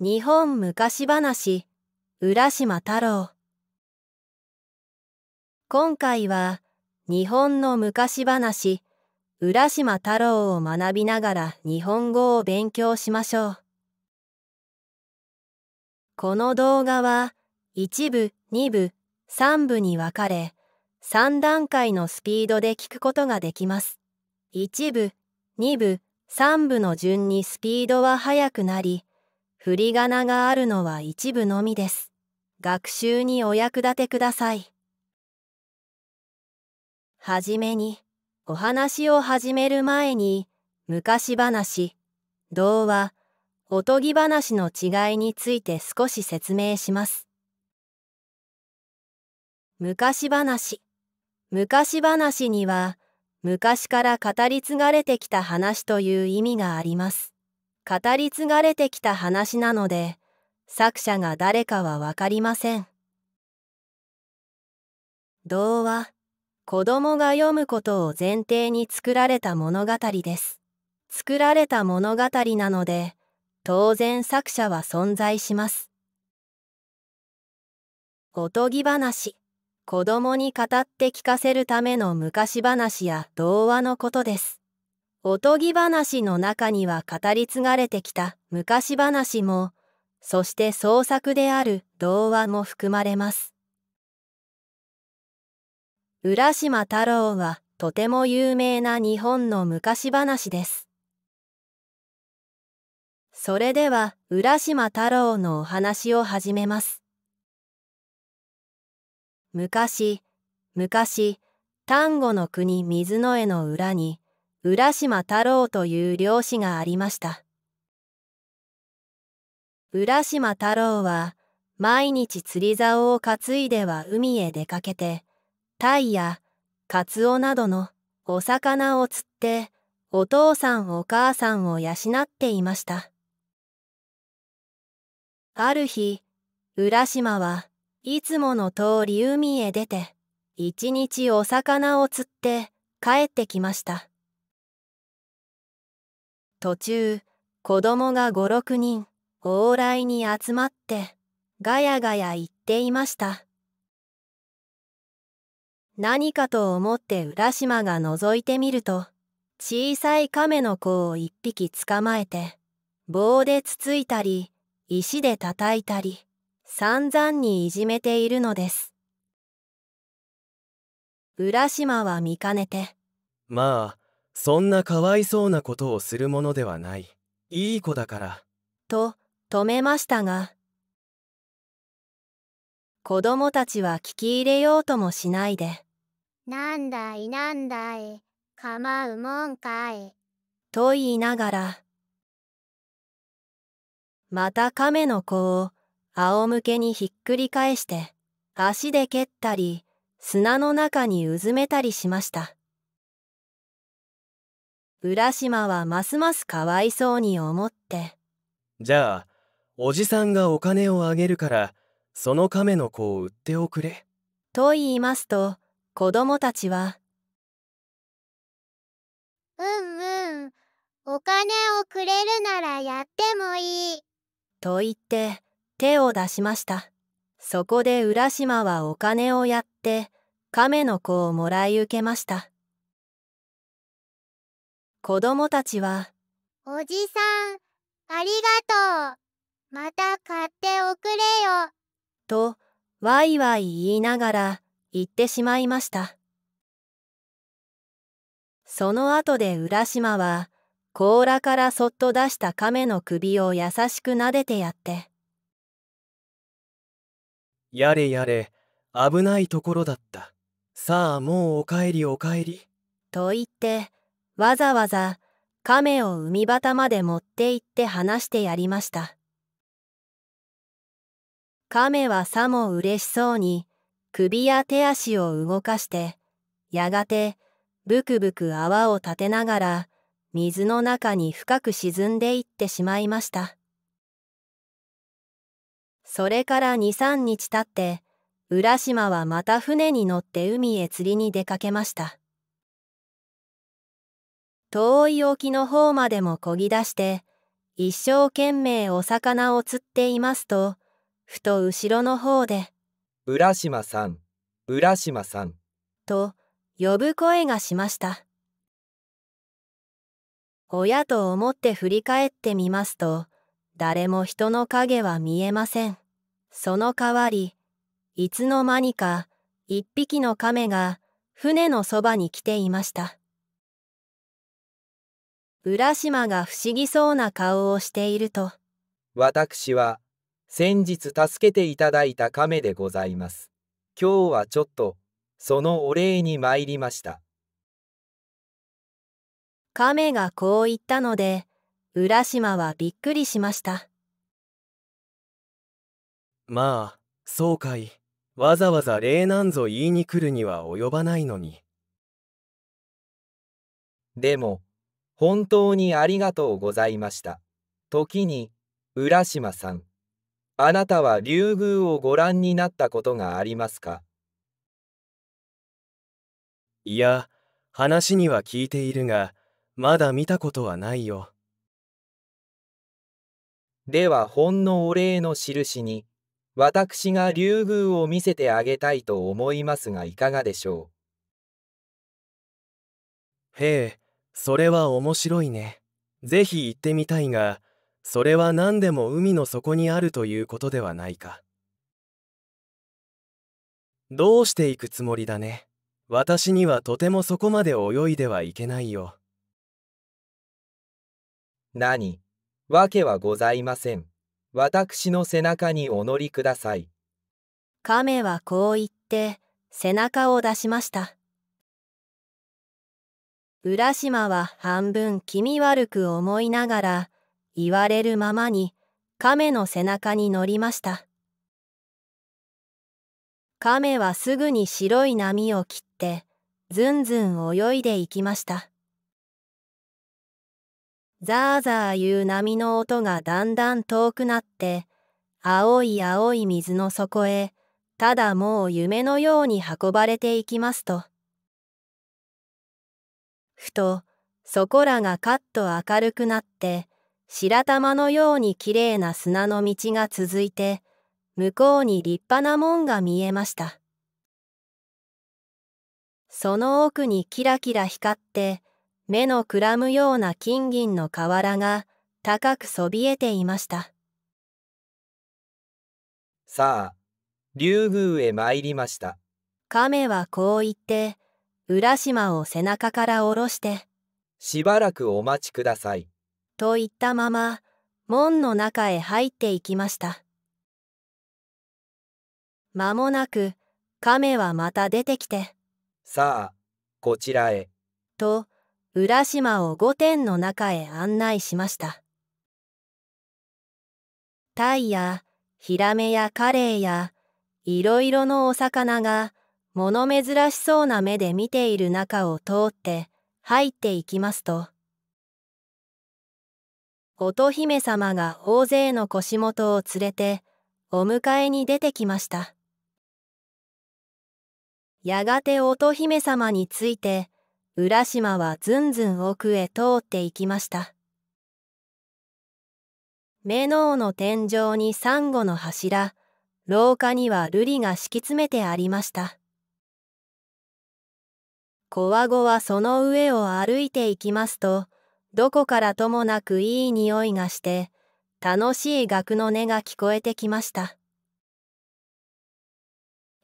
日本昔話浦島太郎今回は日本の昔話浦島太郎を学びながら日本語を勉強しましょうこの動画は一部2部3部に分かれ3段階のスピードで聞くことができます一部2部3部の順にスピードは速くなり振り仮名があるのは一部のみです。学習にお役立てください。はじめに、お話を始める前に、昔話、童話、おとぎ話の違いについて少し説明します。昔話。昔話には、昔から語り継がれてきた話という意味があります。語り継がれてきた話なので作者が誰かは分かりません童話子供が読むことを前提に作られた物語です作られた物語なので当然作者は存在しますおとぎ話子供に語って聞かせるための昔話や童話のことですおとぎ話の中には語り継がれてきた昔話も、そして創作である童話も含まれます。浦島太郎はとても有名な日本の昔話です。それでは浦島太郎のお話を始めます。昔、昔、丹後の国水の絵の裏に、浦島太郎という漁師がありました浦島太郎は毎日釣り竿を担いでは海へ出かけてタイやカツオなどのお魚を釣ってお父さんお母さんを養っていましたある日浦島はいつもの通り海へ出て一日お魚を釣って帰ってきました途中子供が56人往来に集まってガヤガヤ言っていました何かと思って浦島が覗いてみると小さい亀の子を一匹捕まえて棒でつついたり石で叩いたり散々にいじめているのです浦島は見かねて「まあそんなかわいそうなことをするものではないいい子だからと止めましたが子供たちは聞き入れようともしないで「なんだいなんだい構うもんかい」と言いながらまた亀の子を仰向けにひっくり返して足で蹴ったり砂の中にうずめたりしました。浦島はますますかわいそうに思ってじゃあおじさんがお金をあげるからその亀の子を売っておくれと言いますと子供たちはうんうんお金をくれるならやってもいいと言って手を出しましたそこで浦島はお金をやって亀の子をもらい受けました子供たちはおじさんありがとうまた買っておくれよとわいわい言いながら行ってしまいましたその後で浦島は甲羅からそっと出した亀の首を優しく撫でてやって「やれやれ危ないところだったさあもうおかえりおかえり」と言ってわざわざ亀を海端まで持って行って話してやりました亀はさも嬉しそうに首や手足を動かしてやがてブクブク泡を立てながら水の中に深く沈んでいってしまいましたそれから23日経って浦島はまた船に乗って海へ釣りに出かけました遠い沖の方までもこぎ出して一生懸命お魚を釣っていますとふと後ろの方で「浦島さん浦島さん」と呼ぶ声がしました親と思って振り返ってみますと誰も人の影は見えませんその代わりいつの間にか一匹の亀が船のそばに来ていました浦島が不思議そうな顔をしていると私は先日助けていただいた亀でございます今日はちょっとそのお礼に参りました亀がこう言ったので浦島はびっくりしましたまあそうかいわざわざ礼なんぞ言いに来るには及ばないのにでも本当にありがとうございました。時に、浦島さん、あなたは竜宮をご覧になったことがありますかいや、話には聞いているが、まだ見たことはないよ。では、ほんのお礼の印に、私が竜宮を見せてあげたいと思いますがいかがでしょう。へえ。それは面白いねぜひ行ってみたいがそれは何でも海の底にあるということではないかどうしていくつもりだね私にはとてもそこまで泳いではいけないよ何わけはございません私の背中にお乗りください亀はこう言って背中を出しました浦島は半分気味悪く思いながら言われるままに亀の背中に乗りました亀はすぐに白い波を切ってずんずん泳いでいきましたザーザーいう波の音がだんだん遠くなって青い青い水の底へただもう夢のように運ばれていきますと。ふとそこらがカッと明るくなって白玉のようにきれいな砂の道が続いて向こうに立派な門が見えましたその奥にキラキラ光って目のくらむような金銀の瓦が高くそびえていましたさあ竜宮へ参りました亀はこう言って浦島を背中から下ろして、しばらくお待ちください。と言ったまま、門の中へ入っていきました。間もなく、亀はまた出てきて、さあ、こちらへ。と、浦島を御殿の中へ案内しました。タイやヒラメやカレイやいろいろのお魚が物珍しそうな目で見ている中を通って入っていきますと乙姫様が大勢の腰元を連れてお迎えに出てきましたやがて乙姫様について浦島はずんずん奥へ通っていきました目のの天井にサンゴの柱廊下には瑠璃が敷き詰めてありましたこわごわその上を歩いていきますと、どこからともなくいい匂いがして、楽しい楽の音が聞こえてきました。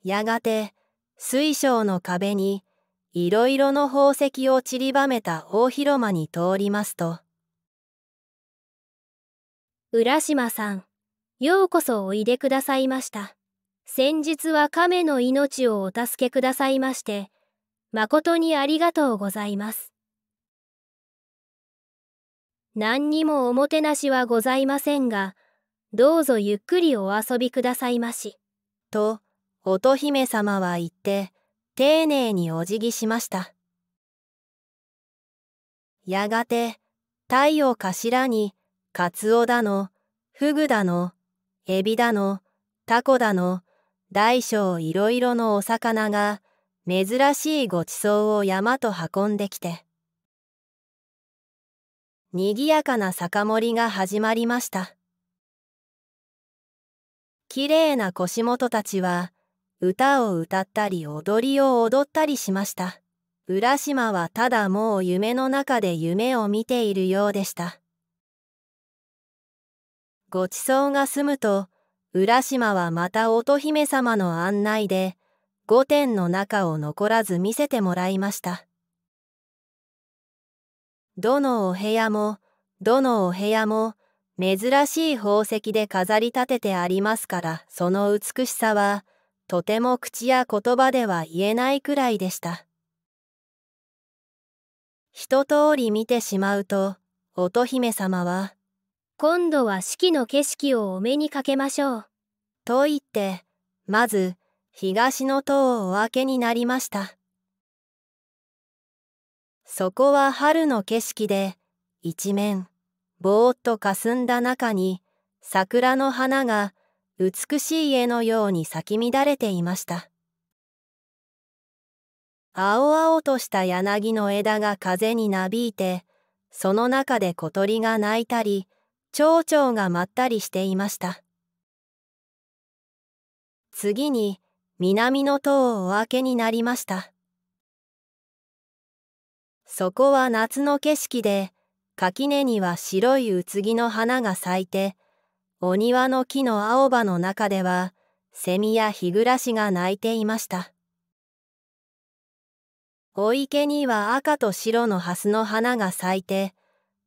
やがて、水晶の壁に、いろいろの宝石を散りばめた大広間に通りますと、浦島さん、ようこそおいでくださいました。先日は亀の命をお助けくださいまして、誠にありがとうございます。何にもおもてなしはございませんが、どうぞゆっくりお遊びくださいまし。と、乙姫様は言って、丁寧にお辞儀しました。やがて、太陽頭に、カツオだの、フグだの、エビだの、タコだの、大小いろいろのお魚が、珍しいごちそうを山と運んできてにぎやかな酒盛りが始まりましたきれいな腰元たちは歌を歌ったり踊りを踊ったりしました浦島はただもう夢の中で夢を見ているようでしたごちそうが済むと浦島はまた乙姫様の案内で御殿の中を残らず見せてもらいましたどのお部屋もどのお部屋も珍しい宝石で飾り立ててありますからその美しさはとても口や言葉では言えないくらいでした一通り見てしまうと乙姫様は「今度は四季の景色をお目にかけましょう」と言ってまず東の塔をお明けになりましたそこは春の景色で一面ぼーっと霞んだ中に桜の花が美しい絵のように咲き乱れていました青々とした柳の枝が風になびいてその中で小鳥が鳴いたり蝶々がまったりしていました次に南の塔をお開けになりましたそこは夏の景色で垣根には白いうつぎの花が咲いてお庭の木の青葉の中ではセミやヒグラシが鳴いていましたお池には赤と白のハスの花が咲いて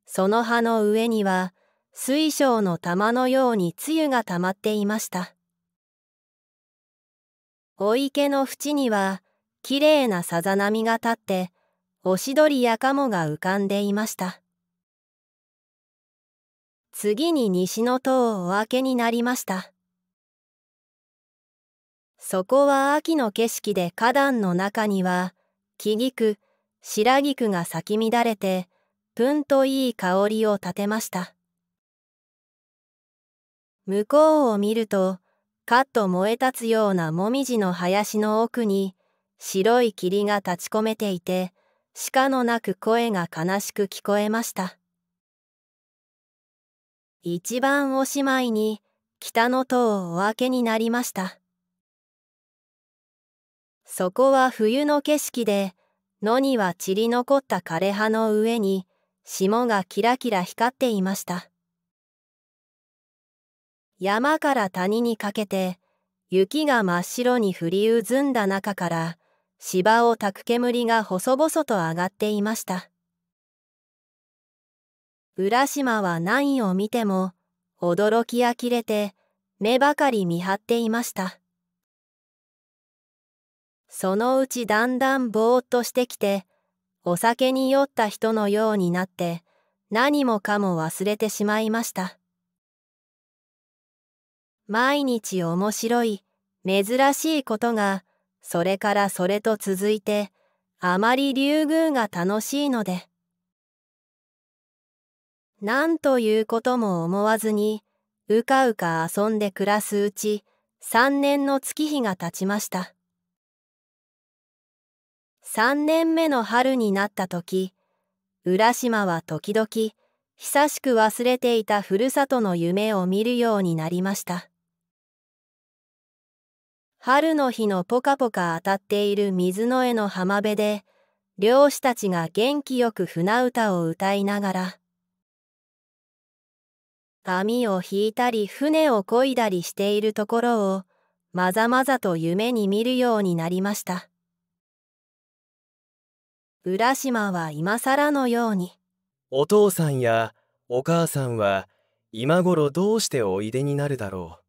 その葉の上には水晶の玉のように露がたまっていましたお池の縁にはきれいなさざ波が立っておしどりやかもが浮かんでいました次に西の塔をお開けになりましたそこは秋の景色で花壇の中には木菊白菊が咲き乱れてぷんといい香りを立てました向こうを見るとかっと燃え立つようなもみじの林の奥に白い霧が立ち込めていて鹿の鳴く声が悲しく聞こえました一番おしまいに北の塔をお開けになりましたそこは冬の景色で野には散り残った枯れ葉の上に霜がキラキラ光っていました山から谷にかけて雪が真っ白に降りうずんだ中から芝をたく煙が細々と上がっていました浦島は何を見ても驚き呆れて目ばかり見張っていましたそのうちだんだんぼーっとしてきてお酒に酔った人のようになって何もかも忘れてしまいました毎日面白い、珍しいことが、それからそれと続いて、あまり竜宮が楽しいので。なんということも思わずに、うかうか遊んで暮らすうち、3年の月日が経ちました。3年目の春になった時、浦島は時々、久しく忘れていたふるさとの夢を見るようになりました。春の日のポカポカ当たっている水の絵の浜辺で、漁師たちが元気よく船歌を歌いながら、網を引いたり船を漕いだりしているところを、まざまざと夢に見るようになりました。浦島は今らのように。お父さんやお母さんは今頃どうしておいでになるだろう。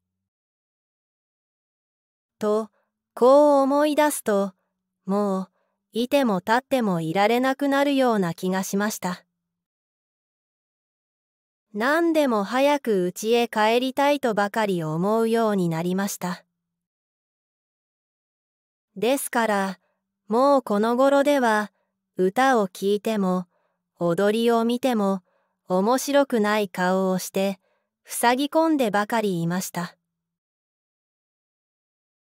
と、こう思い出すと、もう、いても立ってもいられなくなるような気がしました。何でも早く家へ帰りたいとばかり思うようになりました。ですから、もうこの頃では、歌を聴いても、踊りを見ても、面白くない顔をして、ふさぎ込んでばかりいました。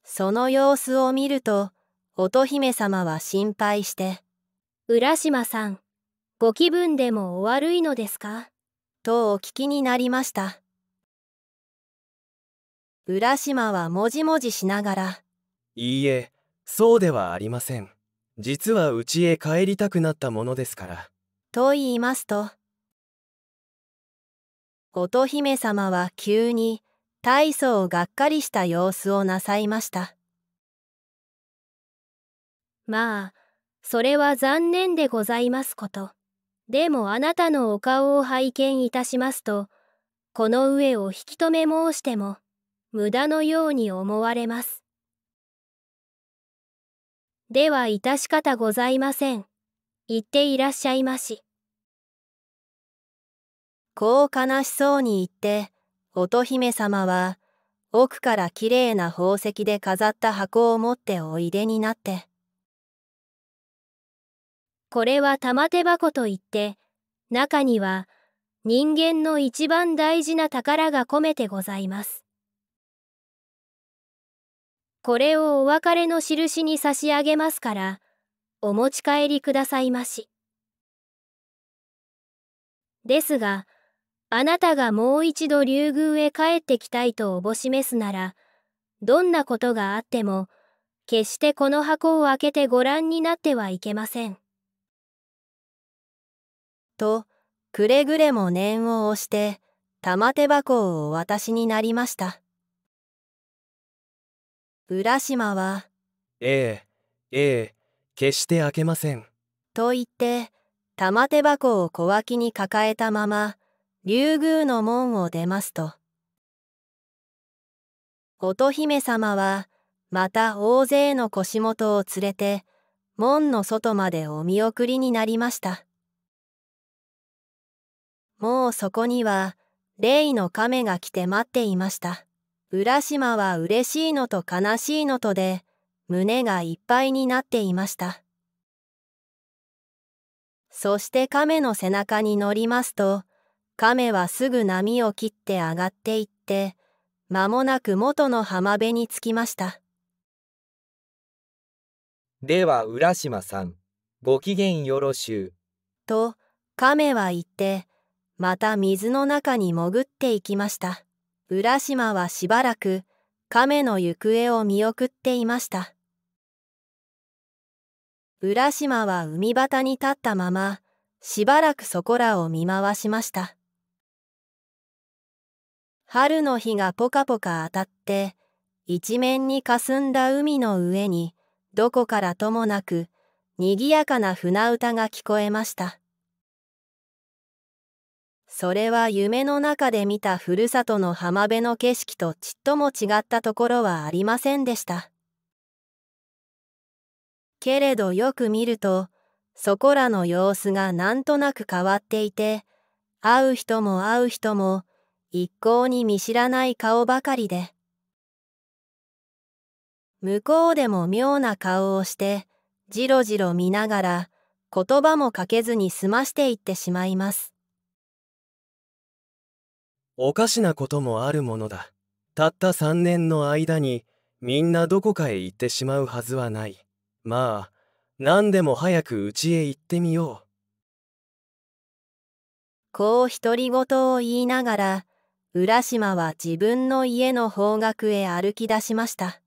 その様子を見ると乙姫様は心配して「浦島さんご気分でもお悪いのですか?」とお聞きになりました浦島はもじもじしながら「いいえそうではありません実はうちへ帰りたくなったものですから」と言いますと乙姫様は急に「大層がっかりした様子をなさいましたまあそれは残念でございますことでもあなたのお顔を拝見いたしますとこの上を引き止め申しても無駄のように思われますでは致し方ございません行っていらっしゃいましこう悲しそうに言って乙姫様は、奥からきれいな宝石で飾った箱を持っておいでになって。これは玉手箱といって、中には人間の一番大事な宝が込めてございます。これをお別れの印に差し上げますから、お持ち帰りくださいまし。ですが、あなたがもう一度竜宮へ帰ってきたいとおぼしめすなら、どんなことがあっても、決してこの箱を開けてご覧になってはいけません。と、くれぐれも念を押して、玉手箱をお渡しになりました。浦島は、ええ、ええ、決して開けません。と言って、玉手箱を小脇に抱えたまま、竜宮の門を出ますと乙姫様はまた大勢の腰元を連れて門の外までお見送りになりましたもうそこには霊の亀が来て待っていました浦島は嬉しいのと悲しいのとで胸がいっぱいになっていましたそして亀の背中に乗りますと亀はすぐ波を切って上がっていって間もなく元の浜辺に着きましたでは浦島さんごきげんよろしゅうと亀は言ってまた水の中に潜っていきました浦島はしばらく亀の行方を見送っていました浦島は海端に立ったまましばらくそこらを見回しました春の日がポカポカ当たって一面に霞んだ海の上にどこからともなくにぎやかな船歌が聞こえましたそれは夢の中で見たふるさとの浜辺の景色とちっとも違ったところはありませんでしたけれどよく見るとそこらの様子がなんとなく変わっていて会う人も会う人も一向に見知らない顔ばかりで向こうでも妙な顔をしてじろじろ見ながら言葉もかけずに済ましていってしまいますおかしなこともあるものだたった3年の間にみんなどこかへ行ってしまうはずはないまあ何でも早く家へ行ってみようこう独り言を言いながら浦島は自分の家の方角へ歩き出しました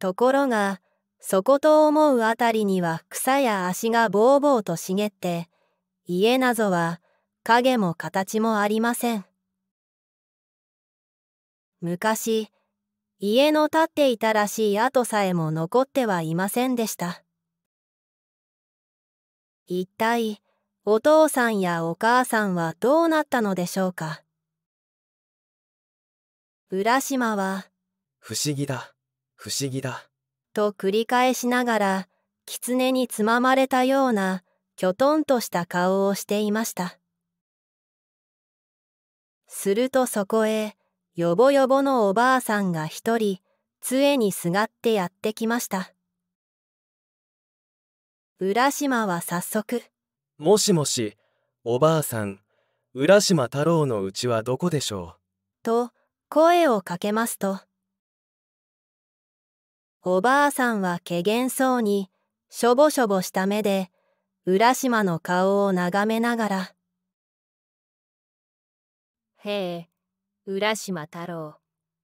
ところがそこと思うあたりには草や足がぼうぼうと茂って家なぞは影も形もありません昔家の建っていたらしい跡さえも残ってはいませんでした一体お父さんやお母さんはどうなったのでしょうか浦島は不思議だ不思議だと繰り返しながら狐につままれたようなきょとんとした顔をしていましたするとそこへよぼよぼのおばあさんが一人杖にすがってやってきました浦島は早速もしもし、おばあさん、浦島太郎のうちはどこでしょうと声をかけますと、おばあさんはけげんそうに、しょぼしょぼした目で、浦島の顔を眺めながら、へえ、浦島太郎、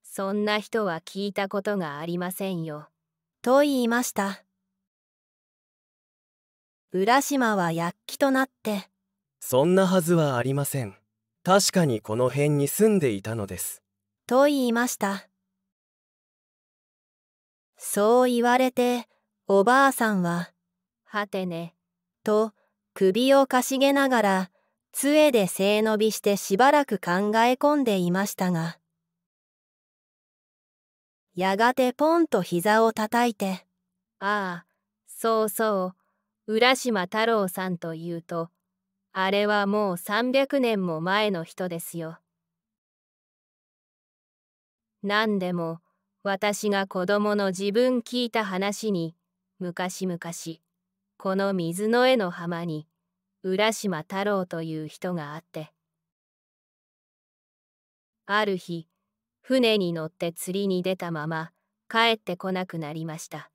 そんな人は聞いたことがありませんよ。と言いました。浦島は躍起となってそんなはずはありません確かにこの辺に住んでいたのですと言いましたそう言われておばあさんは「はてね」と首をかしげながら杖で背伸びしてしばらく考え込んでいましたがやがてポンと膝をたたいて「ああそうそう浦島太郎さんというとあれはもう300年も前の人ですよ。何でも私が子供の自分聞いた話に昔々この水の絵の浜に浦島太郎という人があってある日船に乗って釣りに出たまま帰ってこなくなりました。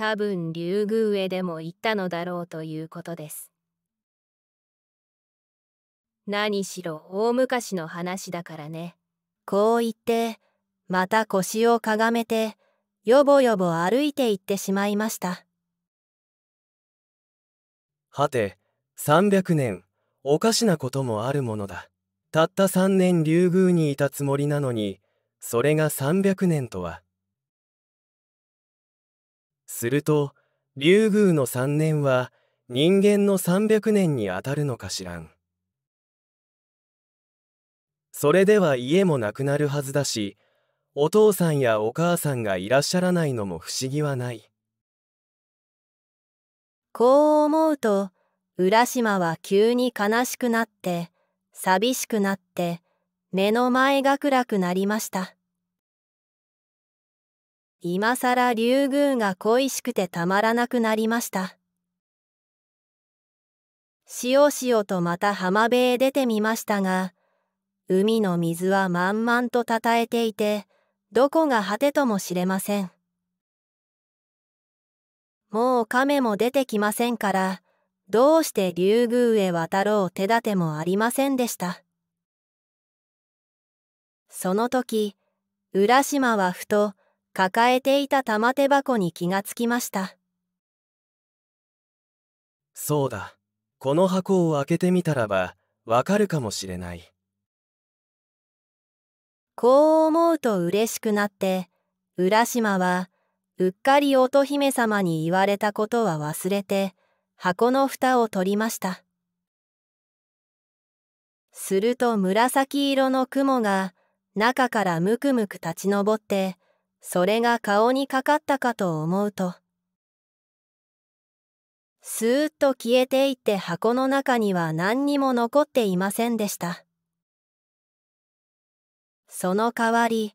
多分竜宮へでも行ったのだろうということです。何しろ大昔の話だからね。こう言って、また腰をかがめて、よぼよぼ歩いて行ってしまいました。はて、300年、おかしなこともあるものだ。たった3年竜宮にいたつもりなのに、それが300年とは。すると竜宮の3年は人間の300年にあたるのかしらんそれでは家もなくなるはずだしお父さんやお母さんがいらっしゃらないのも不思議はないこう思うと浦島は急に悲しくなって寂しくなって目の前が暗くなりました今さら竜宮が恋しくてたまらなくなりました。しおしおとまた浜辺へ出てみましたが、海の水は満々とたたえていて、どこが果てとも知れません。もう亀も出てきませんから、どうして竜宮へ渡ろう手立てもありませんでした。その時、浦島はふと、抱えていた玉手箱に気がつきましたそうだこの箱を開けてみたらばわかるかもしれないこう思うと嬉しくなって浦島はうっかり乙姫様に言われたことは忘れて箱の蓋を取りましたすると紫色の雲が中からムクムク立ち上ってそれが顔にかかったかと思うとスーッと消えていって箱の中には何にも残っていませんでしたその代わり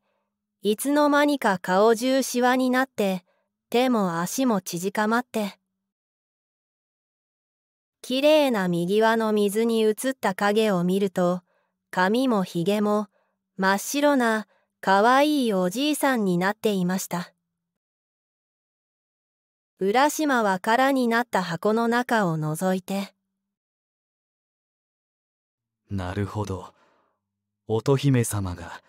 いつの間にか顔中シワになって手も足も縮かまってきれいな右輪の水に映った影を見ると髪もひげも真っ白なかわいいおじいさんになっていました浦島は空になった箱の中を覗いてなるほど乙姫様が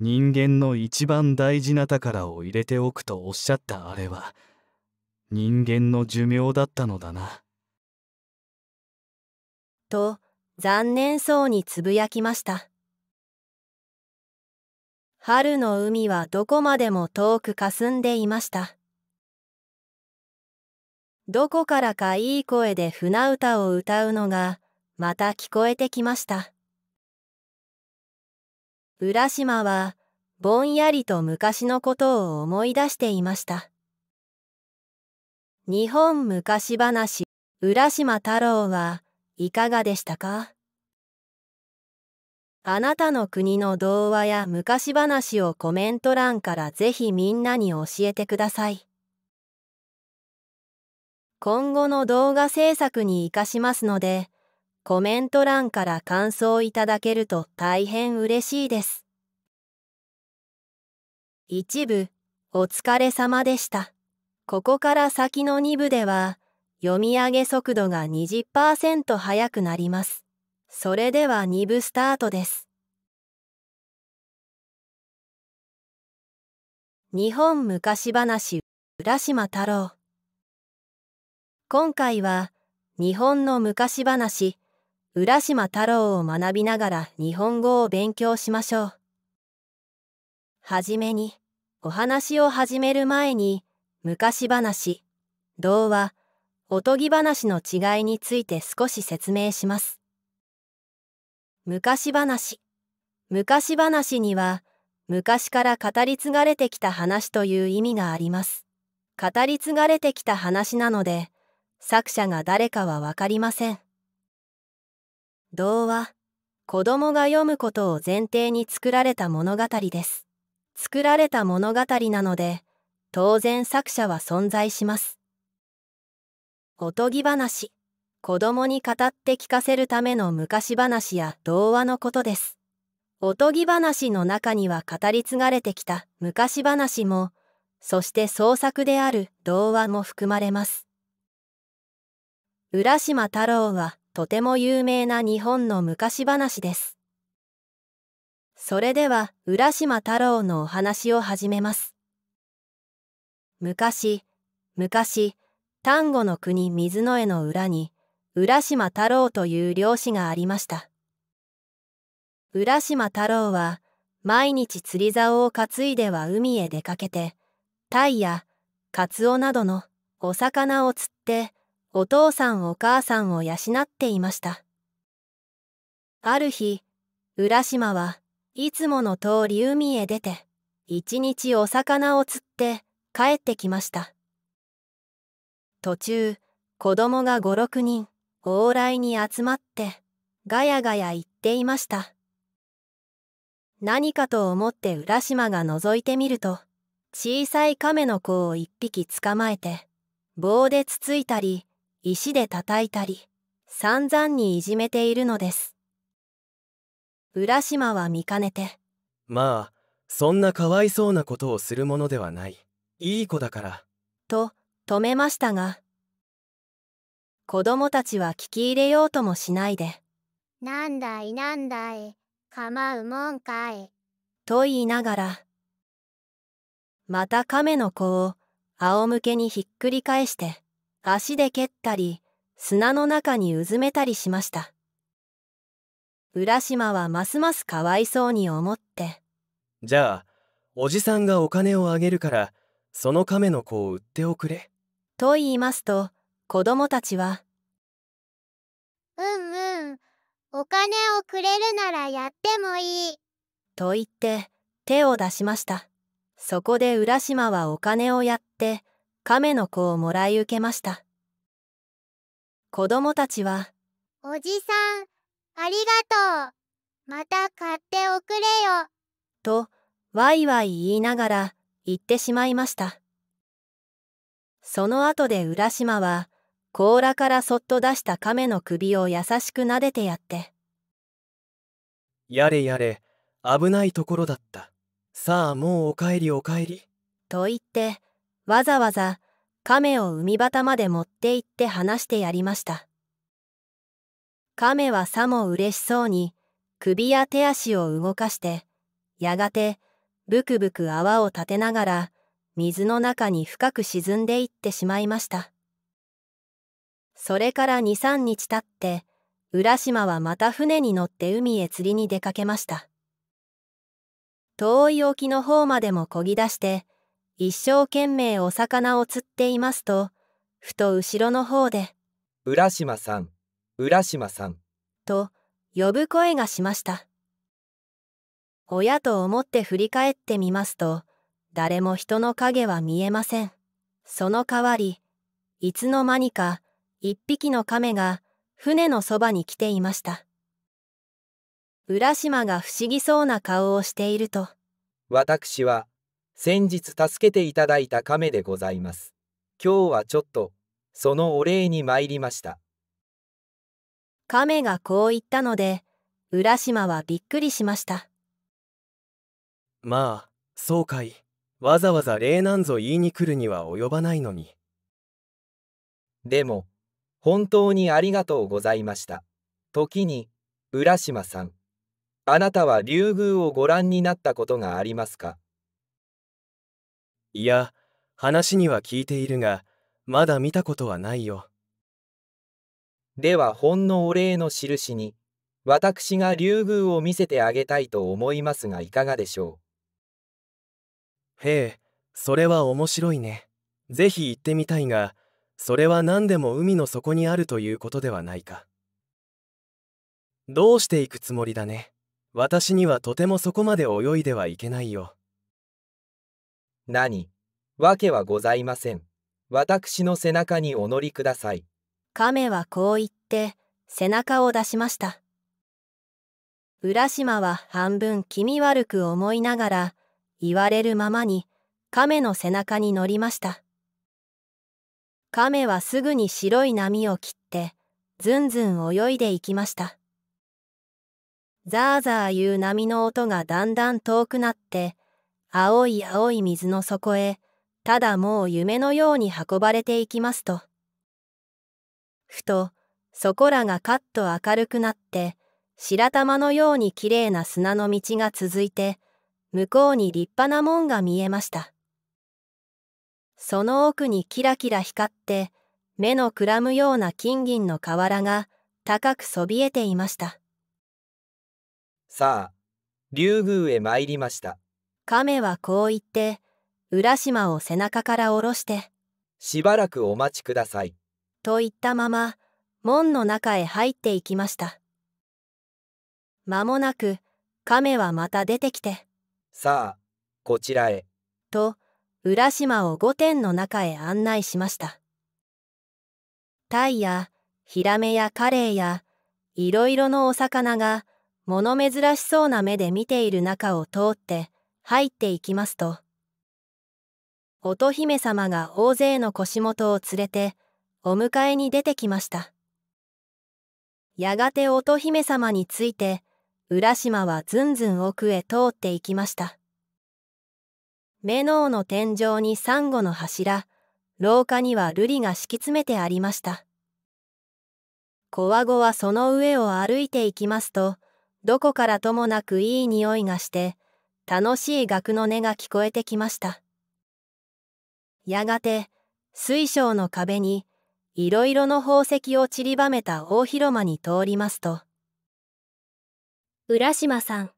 人間の一番大事な宝を入れておくとおっしゃったあれは人間の寿命だったのだな。と残念そうにつぶやきました。春の海はどこまでも遠く霞んでいましたどこからかいい声で船歌を歌うのがまた聞こえてきました浦島はぼんやりと昔のことを思い出していました日本昔話浦島太郎はいかがでしたかあなたの国の童話や昔話をコメント欄からぜひみんなに教えてください。今後の動画制作に活かしますので、コメント欄から感想いただけると大変嬉しいです。一部、お疲れ様でした。ここから先の2部では、読み上げ速度が20%速くなります。それでは2部スタートです。日本昔話浦島太郎今回は日本の昔話浦島太郎を学びながら日本語を勉強しましょう。はじめにお話を始める前に昔話童話おとぎ話の違いについて少し説明します。昔話昔話には昔から語り継がれてきた話という意味があります語り継がれてきた話なので作者が誰かは分かりません童話子供が読むことを前提に作られた物語です作られた物語なので当然作者は存在しますおとぎ話子供に語って聞かせるための昔話や童話のことです。おとぎ話の中には語り継がれてきた昔話も、そして創作である童話も含まれます。浦島太郎はとても有名な日本の昔話です。それでは浦島太郎のお話を始めます。昔、昔、丹後の国水の絵の裏に、浦島太郎という漁師がありました浦島太郎は毎日釣り竿を担いでは海へ出かけてタイやカツオなどのお魚を釣ってお父さんお母さんを養っていましたある日浦島はいつもの通り海へ出て一日お魚を釣って帰ってきました途中子供が56人往来に集まってガヤガヤ言っていました何かと思って浦島が覗いてみると小さい亀の子を一匹捕まえて棒でつついたり石で叩いたり散々にいじめているのです浦島は見かねてまあそんなかわいそうなことをするものではないいい子だからと止めましたが子供たちは聞き入れようともしないで。なんだいなんだい、構うもんかい。と言いながら、また亀の子を仰向けにひっくり返して、足で蹴ったり、砂の中にうずめたりしました。浦島はますますかわいそうに思って。じゃあ、おじさんがお金をあげるから、その亀の子を売っておくれ。と言いますと、子供たちはうんうんお金をくれるならやってもいいと言って手を出しましたそこで浦島はお金をやって亀の子をもらい受けました子供たちは「おじさんありがとうまた買っておくれよ」とワイワイ言いながら行ってしまいましたその後で浦島は甲羅からそっと出した亀の首を優しく撫でてやってやれやれ危ないところだったさあもうおかえりおかえりと言ってわざわざ亀を海端まで持って行って話してやりました亀はさも嬉しそうに首や手足を動かしてやがてブクブク泡を立てながら水の中に深く沈んでいってしまいましたそれから23日経って浦島はまた船に乗って海へ釣りに出かけました遠い沖の方までもこぎ出して一生懸命お魚を釣っていますとふと後ろの方で「浦島さん浦島さん」と呼ぶ声がしました親と思って振り返ってみますと誰も人の影は見えませんその代わりいつの間にか一匹の亀が船のそばに来ていました。浦島が不思議そうな顔をしていると、私は先日助けていただいた亀でございます。今日はちょっとそのお礼に参りました。亀がこう言ったので、浦島はびっくりしました。まあ、そうかい。わざわざ礼なんぞ言いに来るには及ばないのに。でも、本当にありがとうございました。時に、浦島さん、あなたは竜宮をご覧になったことがありますかいや、話には聞いているが、まだ見たことはないよ。ではほんのお礼の印に、私が竜宮を見せてあげたいと思いますがいかがでしょう。へえ、それは面白いね。ぜひ行ってみたいが、それは何でも海の底にあるということではないかどうしていくつもりだね私にはとてもそこまで泳いではいけないよ何わけはございません私の背中にお乗りください亀はこう言って背中を出しました浦島は半分気味悪く思いながら言われるままに亀の背中に乗りました亀はすぐに白い波を切って、ずんずん泳いでいきました。ザーザーいう波の音がだんだん遠くなって、青い青い水の底へ、ただもう夢のように運ばれていきますと。ふと、そこらがカッと明るくなって、白玉のようにきれいな砂の道が続いて、向こうに立派な門が見えました。その奥にキラキラ光って目のくらむような金銀の瓦が高くそびえていましたさあ竜宮へ参りました亀はこう言って浦島を背中から下ろしてしばらくお待ちくださいと言ったまま門の中へ入っていきました間もなく亀はまた出てきてさあこちらへと浦島を御殿の中へ案内しました。タイやヒラメやカレイやいろいろのお魚が物珍しそうな目で見ている中を通って入っていきますと乙姫様が大勢の腰元を連れてお迎えに出てきましたやがて乙姫様について浦島はずんずん奥へ通っていきました目脳の天井にサンゴの柱、廊下には瑠璃が敷き詰めてありました。コワゴはその上を歩いていきますと、どこからともなくいい匂いがして、楽しい楽の音が聞こえてきました。やがて、水晶の壁に、いろいろの宝石を散りばめた大広間に通りますと、浦島さん、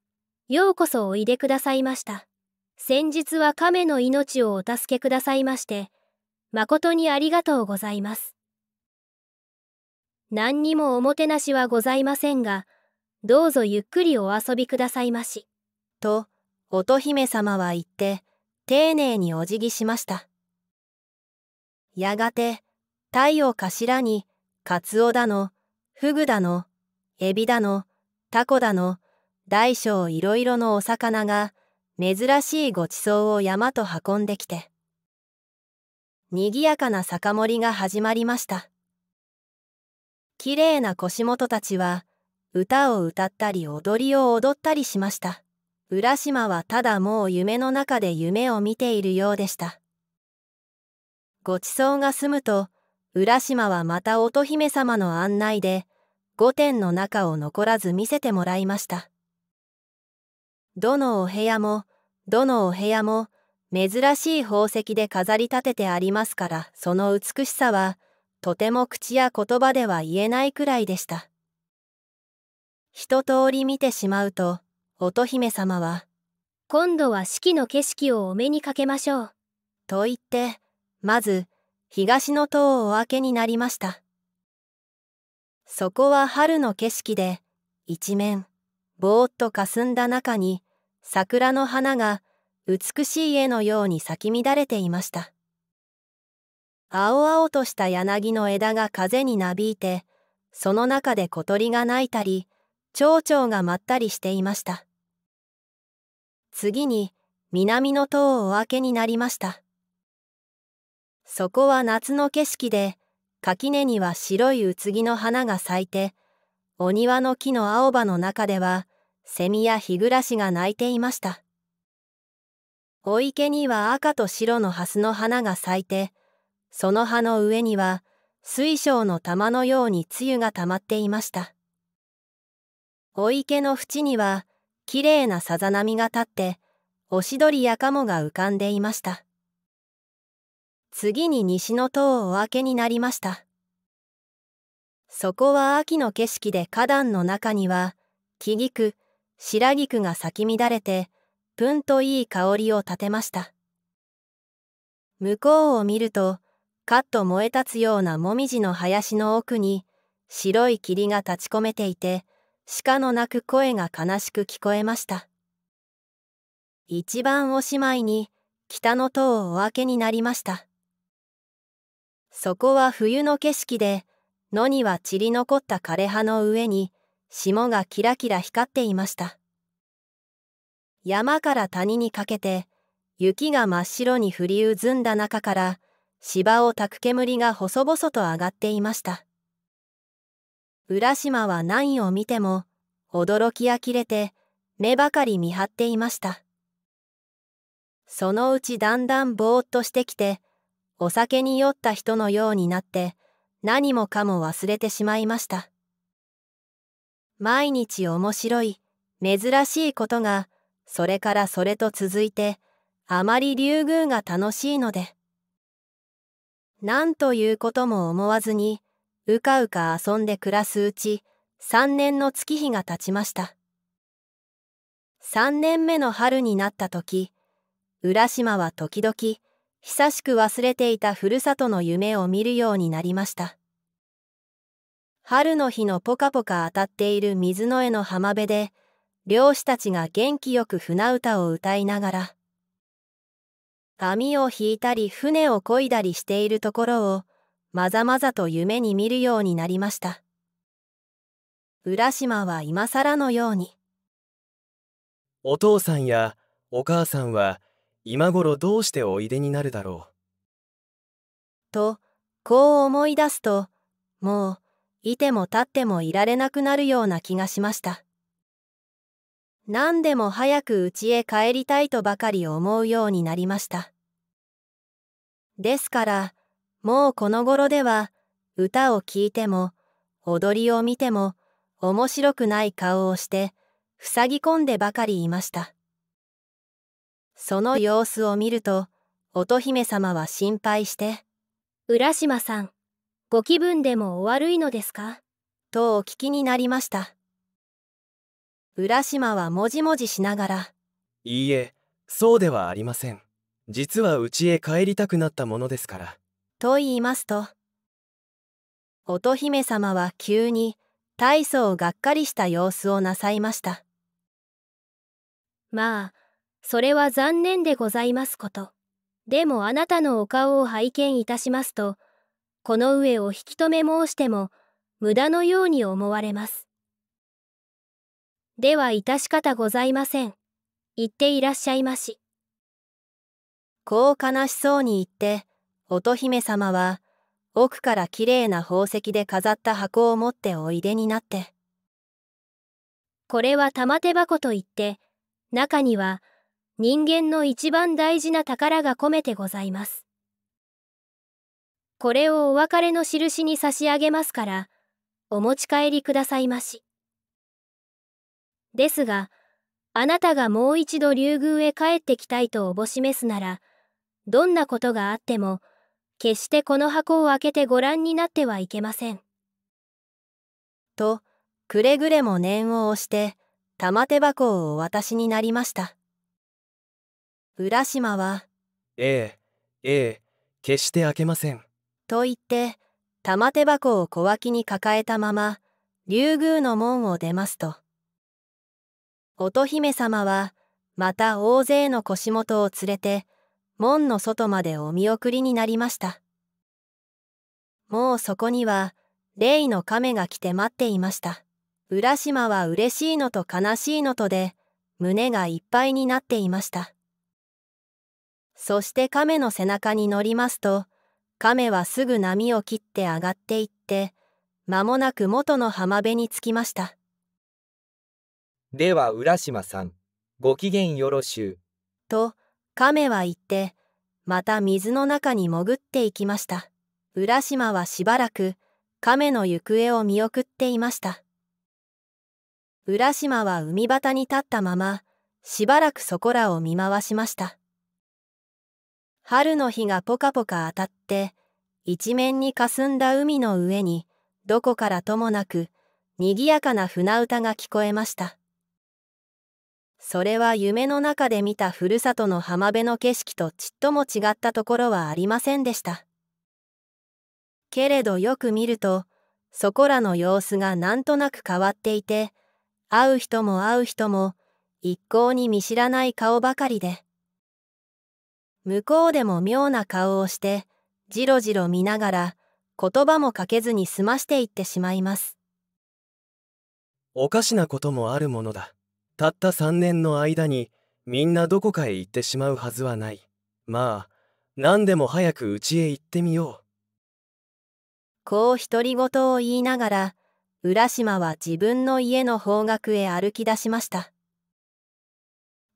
ようこそおいでくださいました。先日は亀の命をお助けくださいまして、誠にありがとうございます。何にもおもてなしはございませんが、どうぞゆっくりお遊びくださいまし。と、乙姫様は言って、丁寧にお辞儀しました。やがて、太を頭に、カツオだの、フグだの、エビだの、タコだの、大小いろいろのお魚が、珍しいごちそうを山と運んできて賑やかな酒盛りが始まりましたきれいな腰元たちは歌を歌ったり踊りを踊ったりしました浦島はただもう夢の中で夢を見ているようでしたごちそうが済むと浦島はまた乙姫様の案内で御殿の中を残らず見せてもらいましたどのお部屋もどのお部屋も珍しい宝石で飾り立ててありますからその美しさはとても口や言葉では言えないくらいでした一通り見てしまうと乙姫様は「今度は四季の景色をお目にかけましょう」と言ってまず東の塔をお開けになりましたそこは春の景色で一面ぼーっとかすんだ中に桜の花が美しい絵のように咲き乱れていました。青々とした柳の枝が風になびいて、その中で小鳥が鳴いたり、蝶々がまったりしていました。次に、南の塔をお開けになりました。そこは夏の景色で、垣根には白い宇津木の花が咲いて、お庭の木の青葉の中では、セミやヒグラシが鳴いていました。お池には赤と白のハスの花が咲いて、その葉の上には水晶の玉のように露が溜まっていました。お池の縁には綺麗なさざ波が立って、おしどりやカモが浮かんでいました。次に西の塔をお明けになりました。そこは秋の景色で花壇の中には、木菊、白菊が咲き乱れてぷんといい香りを立てました向こうを見るとカッと燃え立つようなもみじの林の奥に白い霧が立ち込めていて鹿の鳴く声が悲しく聞こえました一番おしまいに北の塔をお開けになりましたそこは冬の景色で野には散り残った枯れ葉の上に霜がキラキラ光っていました山から谷にかけて雪が真っ白に降りうずんだ中から芝をたく煙が細々と上がっていました浦島は何を見ても驚き呆れて目ばかり見張っていましたそのうちだんだんぼーっとしてきてお酒に酔った人のようになって何もかも忘れてしまいました毎日面白い珍しいことがそれからそれと続いてあまり竜宮が楽しいのでなんということも思わずにうかうか遊んで暮らすうち3年の月日が経ちました3年目の春になった時浦島は時々久しく忘れていたふるさとの夢を見るようになりました春の日のポカポカ当たっている水の絵の浜辺で、漁師たちが元気よく船歌を歌いながら、網を引いたり船を漕いだりしているところを、まざまざと夢に見るようになりました。浦島は今更のように。お父さんやお母さんは今頃どうしておいでになるだろう。と、こう思い出すと、もういても立ってもいられなくなるような気がしました。何でも早く家へ帰りたいとばかり思うようになりました。ですから、もうこの頃では、歌を聴いても、踊りを見ても、面白くない顔をして、塞ぎ込んでばかりいました。その様子を見ると、乙姫様は心配して、浦島さん、ご気分でもお悪いのですかとお聞きになりました。浦島はもじもじしながら。いいえ、そうではありません。実は家へ帰りたくなったものですから。と言いますと、乙姫様は急に大層がっかりした様子をなさいました。まあ、それは残念でございますこと。でもあなたのお顔を拝見いたしますと、この上を引き止め申しても無駄のように思われますでは致し方ございません言っていらっしゃいましこう悲しそうに言って乙姫様は奥からきれいな宝石で飾った箱を持っておいでになってこれは玉手箱といって中には人間の一番大事な宝が込めてございますこれをお別れの印に差し上げますから、お持ち帰りくださいまし。ですが、あなたがもう一度竜宮へ帰ってきたいとおぼしめすなら、どんなことがあっても、決してこの箱を開けてご覧になってはいけません。と、くれぐれも念を押して、玉手箱をお渡しになりました。浦島は、ええ、ええ、決して開けません。と言って玉手箱を小脇に抱えたまま竜宮の門を出ますと乙姫様はまた大勢の腰元を連れて門の外までお見送りになりましたもうそこには霊の亀が来て待っていました浦島は嬉しいのと悲しいのとで胸がいっぱいになっていましたそして亀の背中に乗りますと亀はすぐ波を切って上がっていって間もなく元の浜辺に着きましたでは浦島さんご機嫌よろしゅうと亀は言ってまた水の中に潜っていきました浦島はしばらく亀の行方を見送っていました浦島は海端に立ったまましばらくそこらを見回しました春の日がポカポカ当たって一面にかすんだ海の上にどこからともなくにぎやかな船歌が聞こえましたそれは夢の中で見たふるさとの浜辺の景色とちっとも違ったところはありませんでしたけれどよく見るとそこらの様子がなんとなく変わっていて会う人も会う人も一向に見知らない顔ばかりで向こうでも妙な顔をして、じろじろ見ながら、言葉もかけずに済ましていってしまいます。おかしなこともあるものだ。たった3年の間に、みんなどこかへ行ってしまうはずはない。まあ、何でも早く家へ行ってみよう。こう独り言を言いながら、浦島は自分の家の方角へ歩き出しました。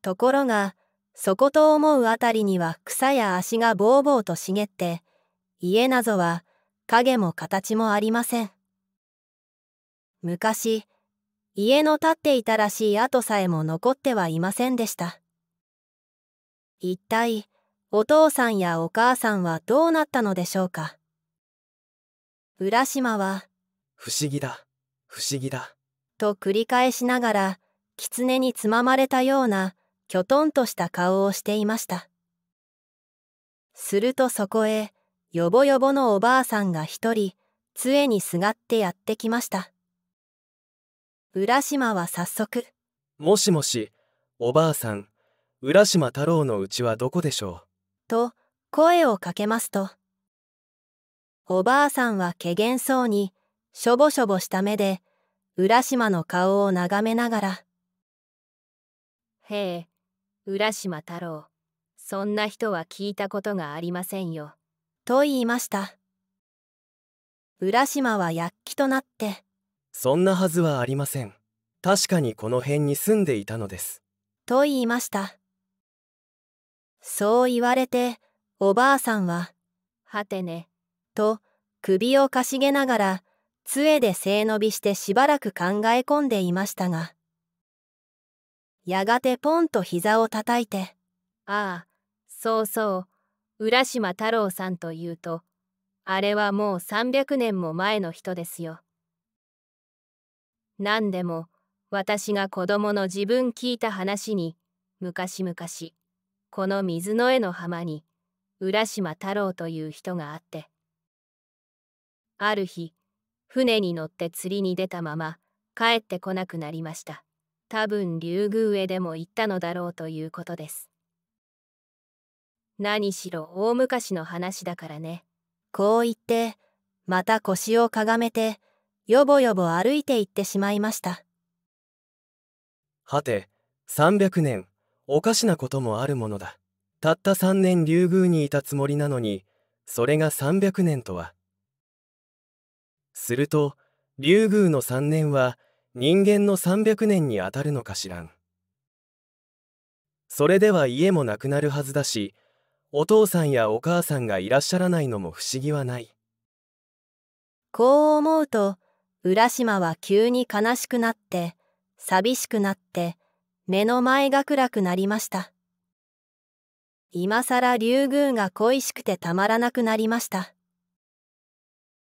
ところが、そこと思うあたりには草や足がぼうぼうと茂って家なぞは影も形もありません昔家の建っていたらしい跡さえも残ってはいませんでした一体お父さんやお母さんはどうなったのでしょうか浦島は「不思議だ不思議だ」と繰り返しながら狐につままれたようなきょとんとした顔をしていましたするとそこへよぼよぼのおばあさんが一人杖にすがってやってきました浦島は早速「もしもしおばあさん浦島太郎のうちはどこでしょう?」と声をかけますとおばあさんはけげんそうにしょぼしょぼした目で浦島の顔を眺めながら「へえ浦島太郎そんな人は聞いたことがありませんよと言いました浦島は躍起となってそんなはずはありません確かにこの辺に住んでいたのですと言いましたそう言われておばあさんは「はてね」と首をかしげながら杖で背伸びしてしばらく考え込んでいましたがやがてポンと膝を叩いて「ああそうそう浦島太郎さんというとあれはもう300年も前の人ですよ」。何でも私が子供の自分聞いた話に昔々この水の絵の浜に浦島太郎という人があってある日船に乗って釣りに出たまま帰ってこなくなりました多分竜宮へでも行ったのだろうということです何しろ大昔の話だからねこう言ってまた腰をかがめてよぼよぼ歩いて行ってしまいましたはて300年おかしなこともあるものだたった3年竜宮にいたつもりなのにそれが300年とはすると竜宮の3年は人間の300年にあたるのかしらんそれでは家もなくなるはずだしお父さんやお母さんがいらっしゃらないのも不思議はないこう思うと浦島は急に悲しくなって寂しくなって目の前が暗くなりました今さら竜宮が恋しくてたまらなくなりました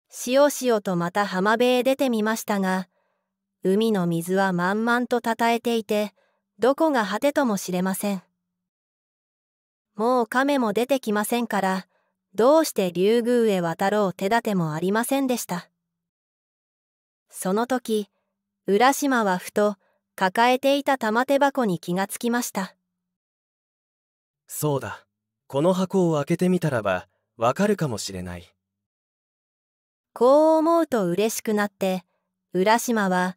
しおしおとまた浜辺へ出てみましたが海の水は満々とたたえていて、どこが果てとも知れません。もう亀も出てきませんから、どうして竜宮へ渡ろう手立てもありませんでした。その時、浦島はふと抱えていた玉手箱に気がつきました。そうだ、この箱を開けてみたらば、わかるかもしれない。こう思うと嬉しくなって、浦島は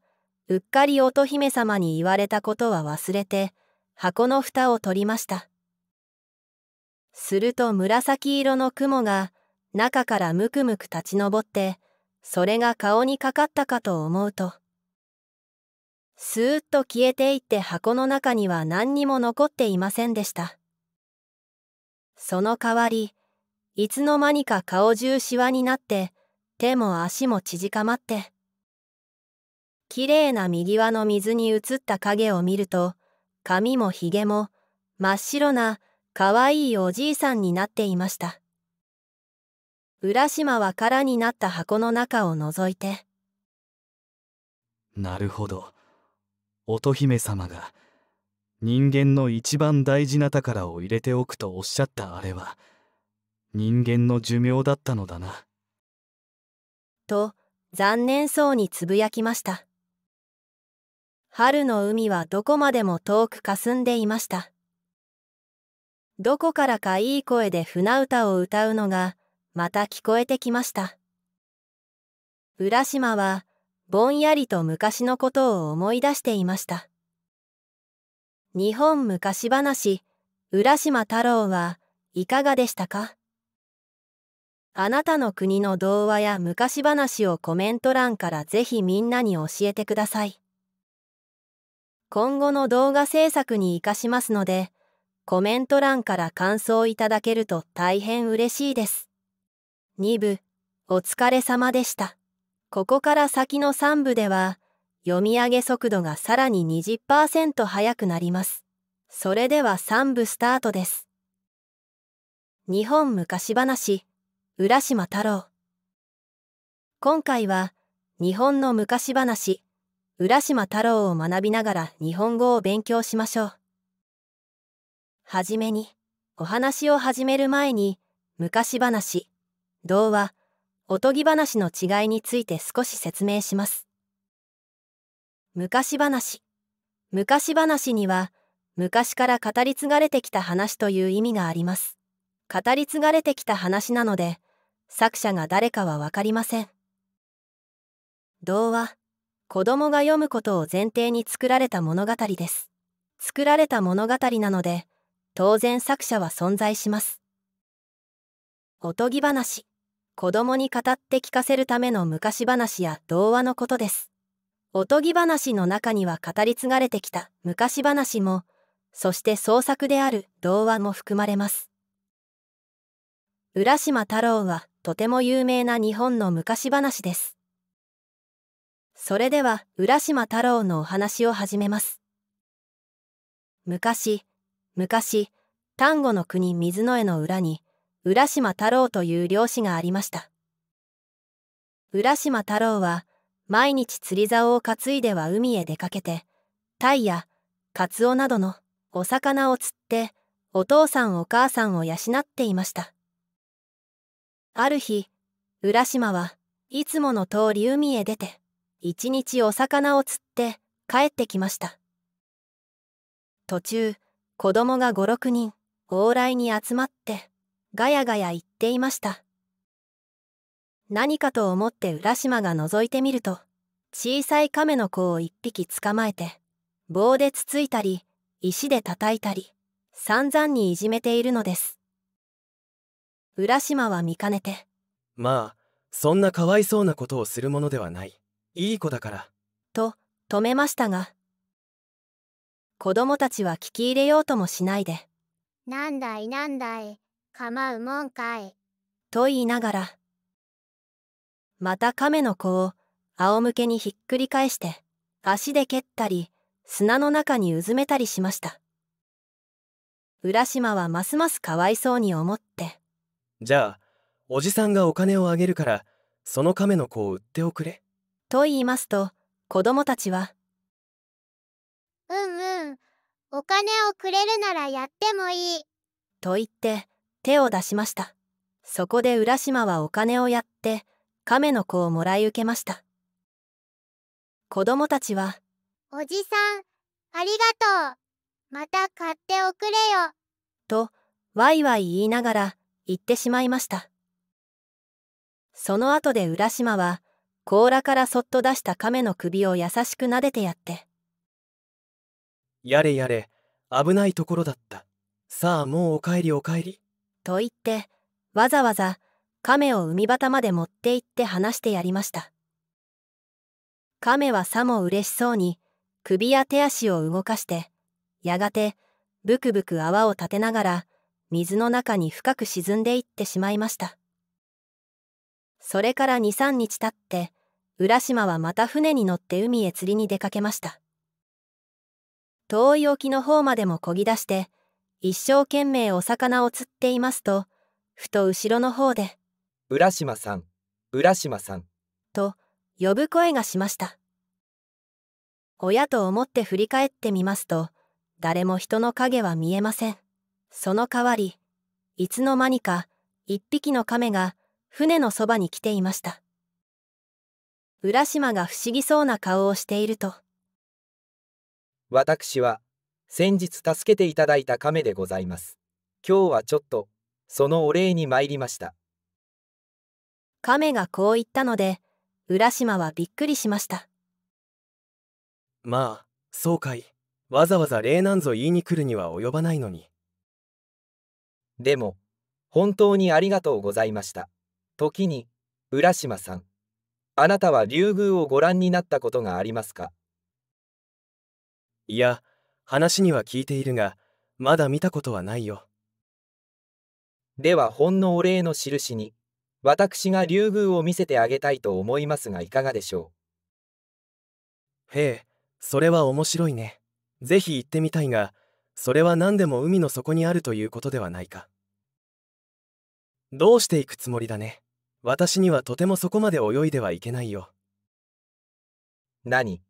うっかり乙姫様に言われたことは忘れて箱の蓋を取りましたすると紫色の雲が中からムクムク立ち上ってそれが顔にかかったかと思うとスーッと消えていって箱の中には何にも残っていませんでしたその代わりいつの間にか顔中シワになって手も足も縮かまってきれいな右輪の水に映った影を見ると髪もひげも真っ白なかわいいおじいさんになっていました浦島は空になった箱の中を覗いてなるほど乙姫様が人間の一番大事な宝を入れておくとおっしゃったあれは人間の寿命だったのだな。と残念そうにつぶやきました。春の海はどこまでも遠く霞んでいました。どこからかいい声で船歌を歌うのが、また聞こえてきました。浦島は、ぼんやりと昔のことを思い出していました。日本昔話、浦島太郎はいかがでしたかあなたの国の童話や昔話をコメント欄からぜひみんなに教えてください。今後の動画制作に活かしますので、コメント欄から感想いただけると大変嬉しいです。2部、お疲れ様でした。ここから先の3部では、読み上げ速度がさらに20%速くなります。それでは3部スタートです。日本昔話、浦島太郎。今回は、日本の昔話、浦島太郎を学びながら日本語を勉強しましょう。はじめに、お話を始める前に、昔話、童話、おとぎ話の違いについて少し説明します。昔話。昔話には、昔から語り継がれてきた話という意味があります。語り継がれてきた話なので、作者が誰かはわかりません。童話。子供が読むことを前提に作られた物語です。作られた物語なので、当然作者は存在します。おとぎ話。子供に語って聞かせるための昔話や童話のことです。おとぎ話の中には語り継がれてきた昔話も、そして創作である童話も含まれます。浦島太郎はとても有名な日本の昔話です。それでは浦島太郎のお話を始めます昔昔丹後の国水野江の裏に浦島太郎という漁師がありました浦島太郎は毎日釣り竿を担いでは海へ出かけてタイやカツオなどのお魚を釣ってお父さんお母さんを養っていましたある日浦島はいつもの通り海へ出て一日お魚を釣って帰ってきました途中子供が56人往来に集まってガヤガヤ言っていました何かと思って浦島が覗いてみると小さい亀の子を一匹捕まえて棒でつついたり石で叩いたり散々にいじめているのです浦島は見かねてまあそんなかわいそうなことをするものではないいい子だから。と止めましたが子供たちは聞き入れようともしないでなんだいなんだい構うもんかいと言いながらまた亀の子を仰向けにひっくり返して足で蹴ったり砂の中にうずめたりしました浦島はますますかわいそうに思ってじゃあ、おじさんがお金をあげるから、その亀の子を売っておくれ。と言いますと子供たちは「うんうんお金をくれるならやってもいい」と言って手を出しましたそこで浦島はお金をやって亀の子をもらい受けました子供たちは「おじさんありがとうまた買っておくれよ」とワイワイ言いながら行ってしまいましたその後で浦島は甲羅からそっと出した亀の首を優しく撫でてやってやれやれ危ないところだったさあもうお帰りお帰りと言ってわざわざ亀を海端まで持って行って話してやりました亀はさも嬉しそうに首や手足を動かしてやがてブクブク泡を立てながら水の中に深く沈んでいってしまいましたそれから23日経って浦島はまた船に乗って海へ釣りに出かけました遠い沖の方までも漕ぎ出して一生懸命お魚を釣っていますとふと後ろの方で「浦島さん浦島さん」と呼ぶ声がしました親と思って振り返ってみますと誰も人の影は見えませんその代わりいつの間にか一匹の亀が船のそばに来ていました浦島が不思議そうな顔をしていると私は先日助けていただいた亀でございます今日はちょっとそのお礼に参りました亀がこう言ったので浦島はびっくりしましたまあそうかいわざわざ礼なんぞ言いに来るには及ばないのにでも本当にありがとうございました時に浦島さんあなたは竜宮をご覧になったことがありますかいや話には聞いているがまだ見たことはないよではほんのお礼の印に私が竜宮を見せてあげたいと思いますがいかがでしょうへえそれは面白いねぜひ行ってみたいがそれは何でも海の底にあるということではないかどうしていくつもりだね私にはとてもそこまで泳いではいけないよ。何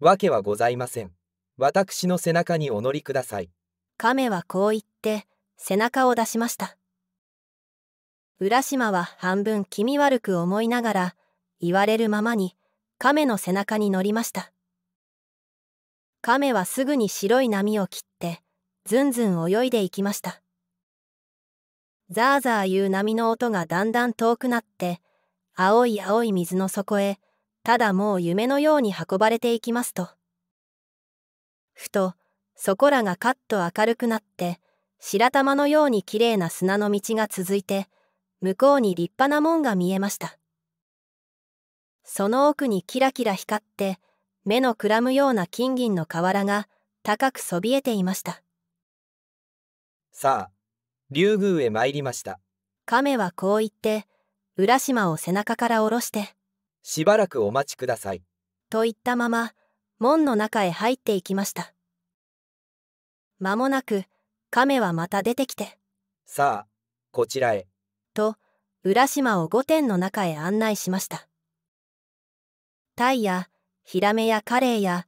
わけはございません。私の背中にお乗りください。亀はこう言って背中を出しました。浦島は半分気味悪く思いながら言われるままに亀の背中に乗りました亀はすぐに白い波を切ってずんずん泳いでいきましたザーザーいう波の音がだんだん遠くなって青い青い水の底へただもう夢のように運ばれていきますとふとそこらがカッと明るくなって白玉のようにきれいな砂の道が続いて向こうに立派な門が見えましたその奥にキラキラ光って目のくらむような金銀の瓦が高くそびえていましたさあ竜宮へ参りました亀はこう言って浦島を背中から下ろしてしばらくお待ちくださいと言ったまま門の中へ入っていきました間もなく亀はまた出てきてさあこちらへと浦島を御殿の中へ案内しましたタイやヒラメやカレイや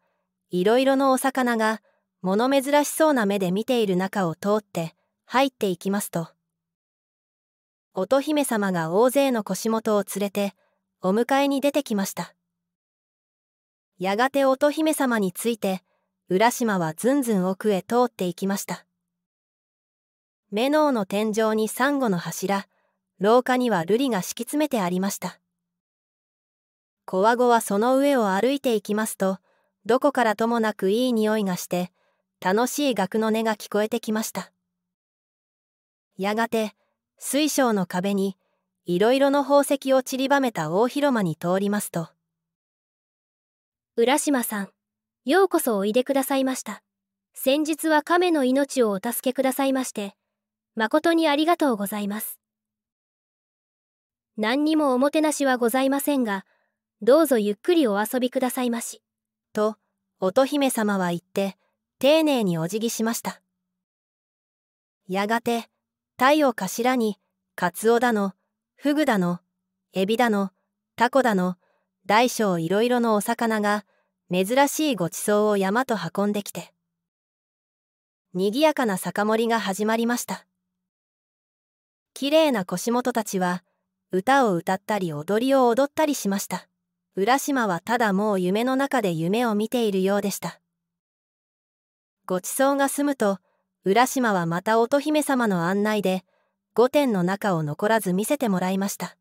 いろいろのお魚が物珍しそうな目で見ている中を通って入っていきますと乙姫様が大勢の腰元を連れてお迎えに出てきましたやがて乙姫様について浦島はずんずん奥へ通っていきましたメノーの天井にサンゴの柱廊下には瑠璃が敷き詰めてありました小ワゴはその上を歩いていきますとどこからともなくいい匂いがして楽しい楽の音が聞こえてきましたやがて水晶の壁にいろいろの宝石を散りばめた大広間に通りますと浦島さんようこそおいでくださいました先日は亀の命をお助けくださいまして誠にありがとうございます何にもおもてなしはございませんがどうぞゆっくりお遊びくださいまし」と乙姫様は言って丁寧にお辞儀しましたやがて鯛を頭に、カツオだの、フグだの、エビだの、タコだの、大小いろいろのお魚が、珍しいごちそうを山と運んできて。賑やかな酒盛りが始まりました。綺麗な腰元たちは、歌を歌ったり踊りを踊ったりしました。浦島はただもう夢の中で夢を見ているようでした。ごちそうが済むと、浦島はまた乙姫様の案内で御殿の中を残らず見せてもらいました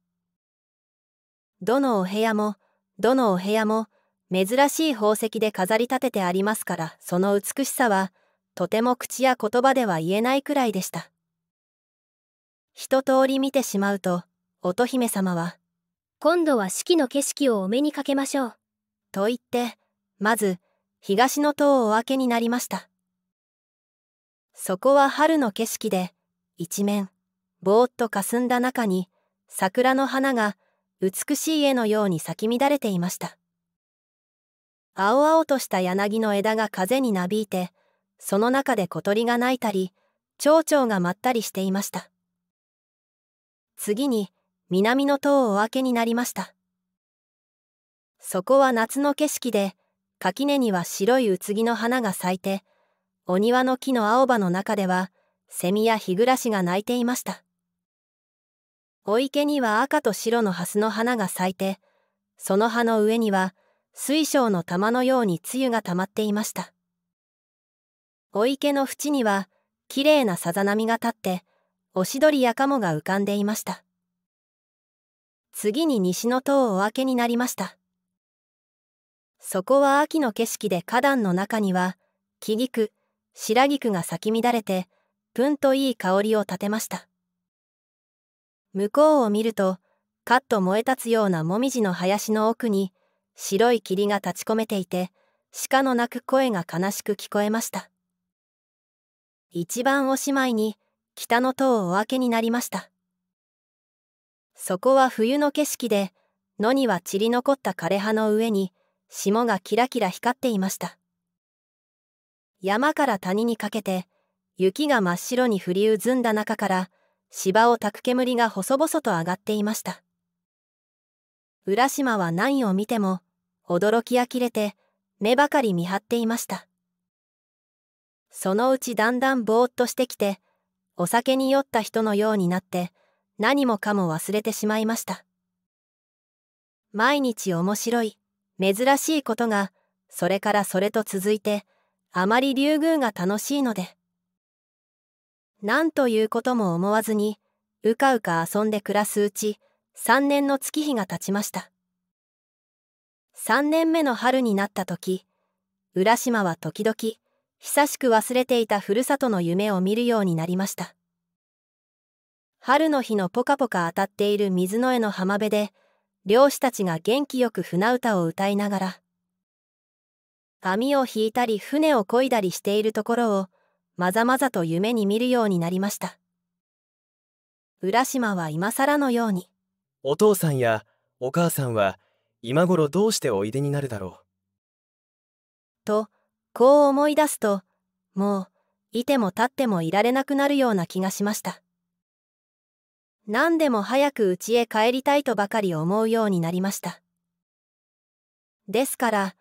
どのお部屋もどのお部屋も珍しい宝石で飾り立ててありますからその美しさはとても口や言葉では言えないくらいでした一通り見てしまうと乙姫様は「今度は四季の景色をお目にかけましょう」と言ってまず東の塔をお開けになりましたそこは春の景色で、一面、ぼーっと霞んだ中に、桜の花が美しい絵のように咲き乱れていました。青々とした柳の枝が風になびいて、その中で小鳥が鳴いたり、蝶々がまったりしていました。次に、南の塔をお明けになりました。そこは夏の景色で、垣根には白い宇津木の花が咲いて、お庭の木の青葉の中では、セミやヒグラシが鳴いていました。お池には赤と白のハスの花が咲いて、その葉の上には水晶の玉のように露が溜まっていました。お池の縁には、きれいなさざ波が立って、おしどりやかもが浮かんでいました。次に西の塔をお明けになりました。そこは秋の景色で花壇の中には、木菊、白菊が咲き乱れて、ぷんといい香りを立てました。向こうを見ると、カッと燃え立つようなもみじの林の奥に、白い霧が立ち込めていて、鹿の鳴く声が悲しく聞こえました。一番おしまいに、北の塔をお明けになりました。そこは冬の景色で、野には散り残った枯れ葉の上に、霜がキラキラ光っていました。山から谷にかけて、雪が真っ白に降りうずんだ中から、芝をたく煙が細々と上がっていました。浦島は何を見ても、驚き呆れて、目ばかり見張っていました。そのうちだんだんぼーっとしてきて、お酒に酔った人のようになって、何もかも忘れてしまいました。毎日面白い、珍しいことが、それからそれと続いて、あまり竜宮が楽しいので。なんということも思わずに、うかうか遊んで暮らすうち、3年の月日が経ちました。3年目の春になった時、浦島は時々、久しく忘れていたふるさとの夢を見るようになりました。春の日のポカポカ当たっている水の絵の浜辺で、漁師たちが元気よく船歌を歌いながら、網を引いたり船を漕いだりしているところをまざまざと夢に見るようになりました浦島は今更のようにお父さんやお母さんは今頃どうしておいでになるだろうとこう思い出すともういても立ってもいられなくなるような気がしました何でも早く家へ帰りたいとばかり思うようになりましたですから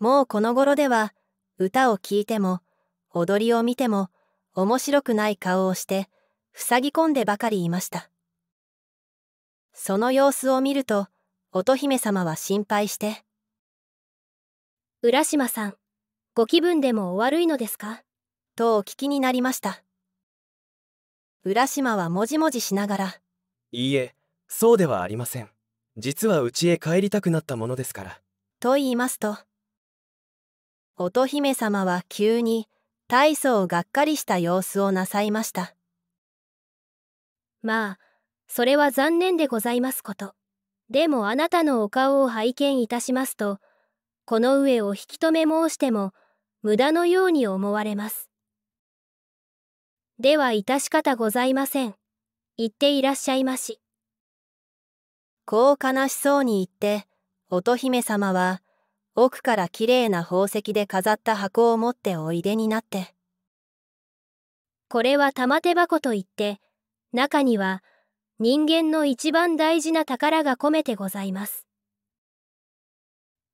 もうこの頃では、歌を聴いても、踊りを見ても、面白くない顔をして、塞ぎ込んでばかりいました。その様子を見ると、乙姫様は心配して。浦島さん、ご気分でもお悪いのですかとお聞きになりました。浦島はもじもじしながら。いいえ、そうではありません。実は家へ帰りたくなったものですから。と言いますと。乙姫様は急に大層がっかりした様子をなさいました。まあ、それは残念でございますこと。でもあなたのお顔を拝見いたしますと、この上を引き止め申しても、無駄のように思われます。では致し方ございません。行っていらっしゃいまし。こう悲しそうに言って、乙姫様は、奥からきれいな宝石で飾った箱を持っておいでになって。これは玉手箱といって、中には人間の一番大事な宝が込めてございます。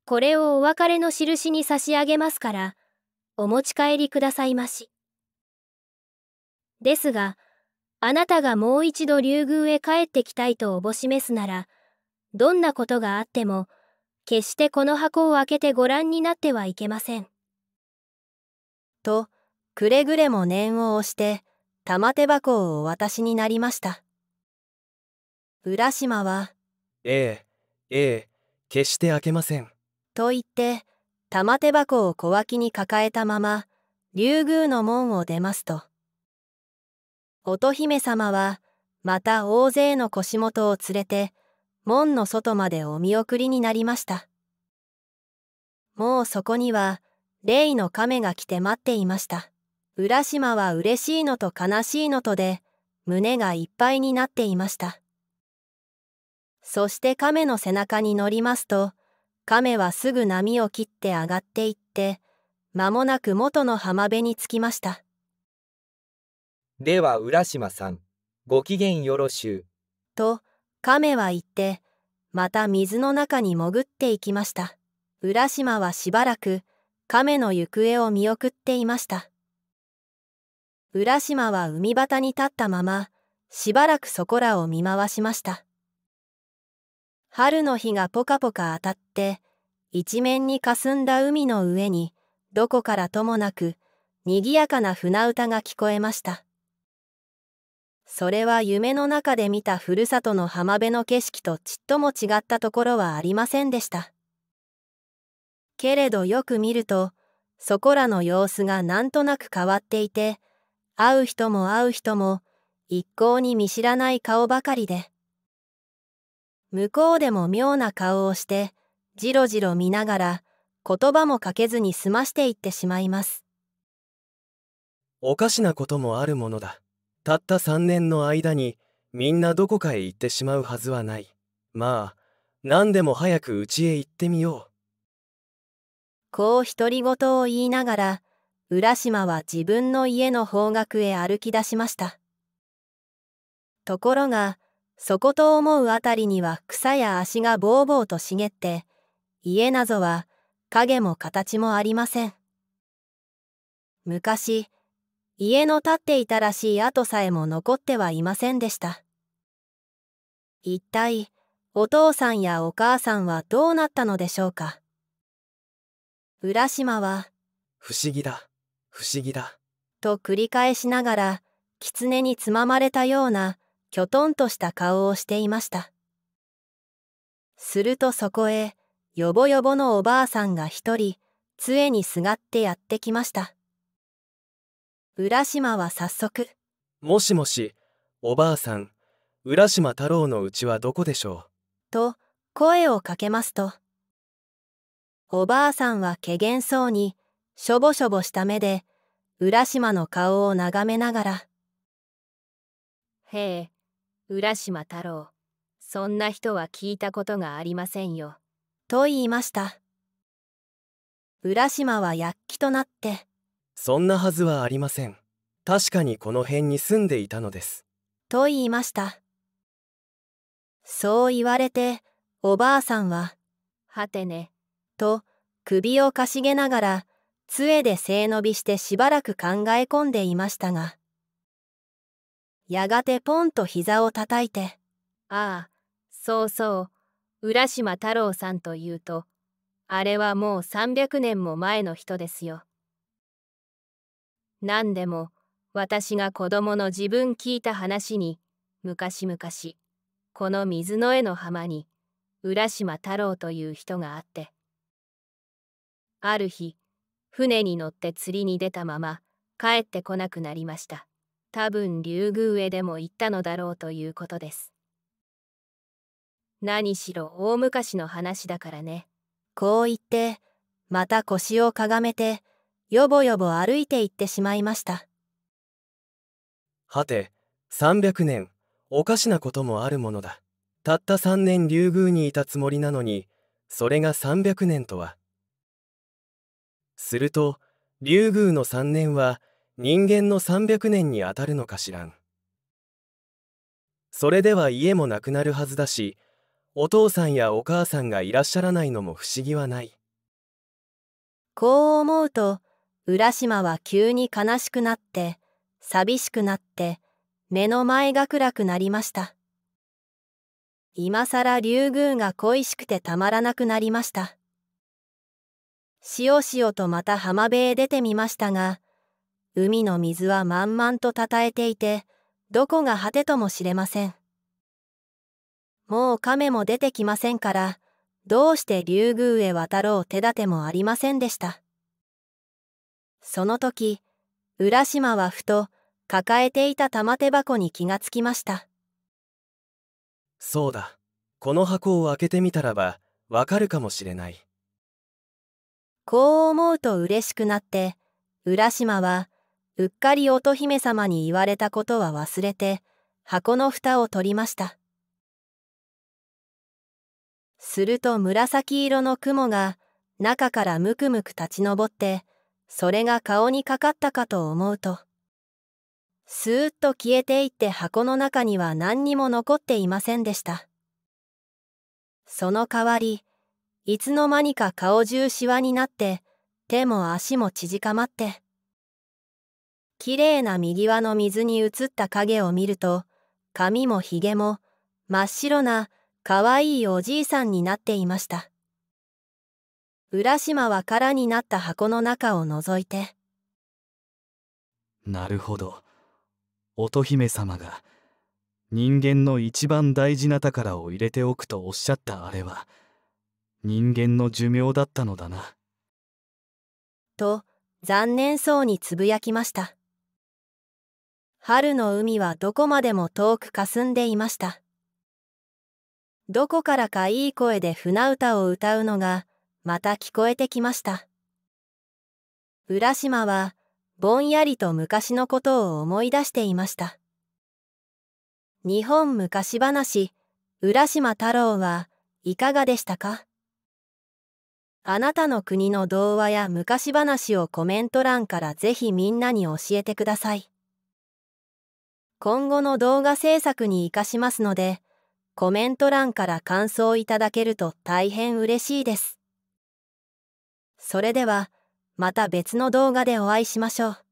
これをお別れの印に差し上げますから、お持ち帰りくださいまし。ですが、あなたがもう一度竜宮へ帰ってきたいとおぼしめすなら、どんなことがあっても、決してこの箱を開けてご覧になってはいけません。と、くれぐれも念を押して、玉手箱をお渡しになりました。浦島は、ええ、ええ、決して開けません。と言って、玉手箱を小脇に抱えたまま、竜宮の門を出ますと。乙姫様は、また大勢の腰元を連れて、門の外までお見送りになりましたもうそこには例の亀が来て待っていました浦島は嬉しいのと悲しいのとで胸がいっぱいになっていましたそして亀の背中に乗りますと亀はすぐ波を切って上がっていって間もなく元の浜辺に着きましたでは浦島さんご機嫌よろしゅうと亀は行って、また水の中に潜っていきました。浦島はしばらく、亀の行方を見送っていました。浦島は海端に立ったまま、しばらくそこらを見回しました。春の日がポカポカ当たって、一面に霞んだ海の上に、どこからともなく、賑やかな船歌が聞こえました。それは夢の中で見たふるさとの浜辺の景色とちっとも違ったところはありませんでした。けれどよく見ると、そこらの様子がなんとなく変わっていて、会う人も会う人も、一向に見知らない顔ばかりで。向こうでも妙な顔をして、じろじろ見ながら、言葉もかけずに済ましていってしまいます。おかしなこともあるものだ。たった3年の間にみんなどこかへ行ってしまうはずはないまあ何でも早く家へ行ってみようこう独り言を言いながら浦島は自分の家の方角へ歩き出しましたところがそこと思うあたりには草や足がぼうぼうと茂って家なぞは影も形もありません昔家の建っていたらしい跡さえも残ってはいませんでした一体お父さんやお母さんはどうなったのでしょうか浦島は「不思議だ不思議だ」と繰り返しながら狐につままれたようなきょとんとした顔をしていましたするとそこへよぼよぼのおばあさんが一人杖にすがってやってきました浦島は早速もしもしおばあさん浦島太郎のうちはどこでしょうと声をかけますとおばあさんはけげんそうにしょぼしょぼした目で浦島の顔を眺めながら「へえ浦島太郎そんな人は聞いたことがありませんよ」と言いました浦島は躍起となってそんなはずはありません確かにこの辺に住んでいたのですと言いましたそう言われておばあさんは「はてね」と首をかしげながら杖で背伸びしてしばらく考え込んでいましたがやがてポンと膝をたたいて「ああそうそう浦島太郎さんというとあれはもう300年も前の人ですよ」何でも私が子供の自分聞いた話に昔々この水の絵の浜に浦島太郎という人があってある日船に乗って釣りに出たまま帰ってこなくなりました多分竜宮へでも行ったのだろうということです何しろ大昔の話だからねこう言ってまた腰をかがめてよぼよぼ歩いて行ってしまいましたはて300年おかしなこともあるものだたった3年竜宮にいたつもりなのにそれが300年とはすると竜宮の3年は人間の300年にあたるのかしらんそれでは家もなくなるはずだしお父さんやお母さんがいらっしゃらないのも不思議はないこう思うと浦島は急に悲しくなって寂しくなって目の前が暗くなりました今さら竜宮が恋しくてたまらなくなりましたしおしおとまた浜辺へ出てみましたが海の水は満々とたたえていてどこが果てとも知れませんもう亀も出てきませんからどうして竜宮へ渡ろう手立てもありませんでしたその時、浦島はふと抱えていた玉手箱に気がつきました。そうだ。この箱を開けてみたらば、わかるかもしれない。こう思うと嬉しくなって、浦島は、うっかり乙姫様に言われたことは忘れて、箱の蓋を取りました。すると紫色の雲が、中からムクムク立ち上って、それが顔にかかったかと思うとスーッと消えていって箱の中には何にも残っていませんでしたその代わりいつの間にか顔中シワになって手も足も縮かまってきれいな右輪の水に映った影を見ると髪もひげも真っ白なかわいいおじいさんになっていました浦島は空になった箱の中を覗いてなるほど乙姫様が人間の一番大事な宝を入れておくとおっしゃったあれは人間の寿命だったのだな。と残念そうにつぶやきました春の海はどこまでも遠く霞んでいましたどこからかいい声で船歌を歌うのがまた聞こえてきました。浦島は、ぼんやりと昔のことを思い出していました。日本昔話、浦島太郎はいかがでしたかあなたの国の童話や昔話をコメント欄からぜひみんなに教えてください。今後の動画制作に活かしますので、コメント欄から感想いただけると大変嬉しいです。それではまた別の動画でお会いしましょう。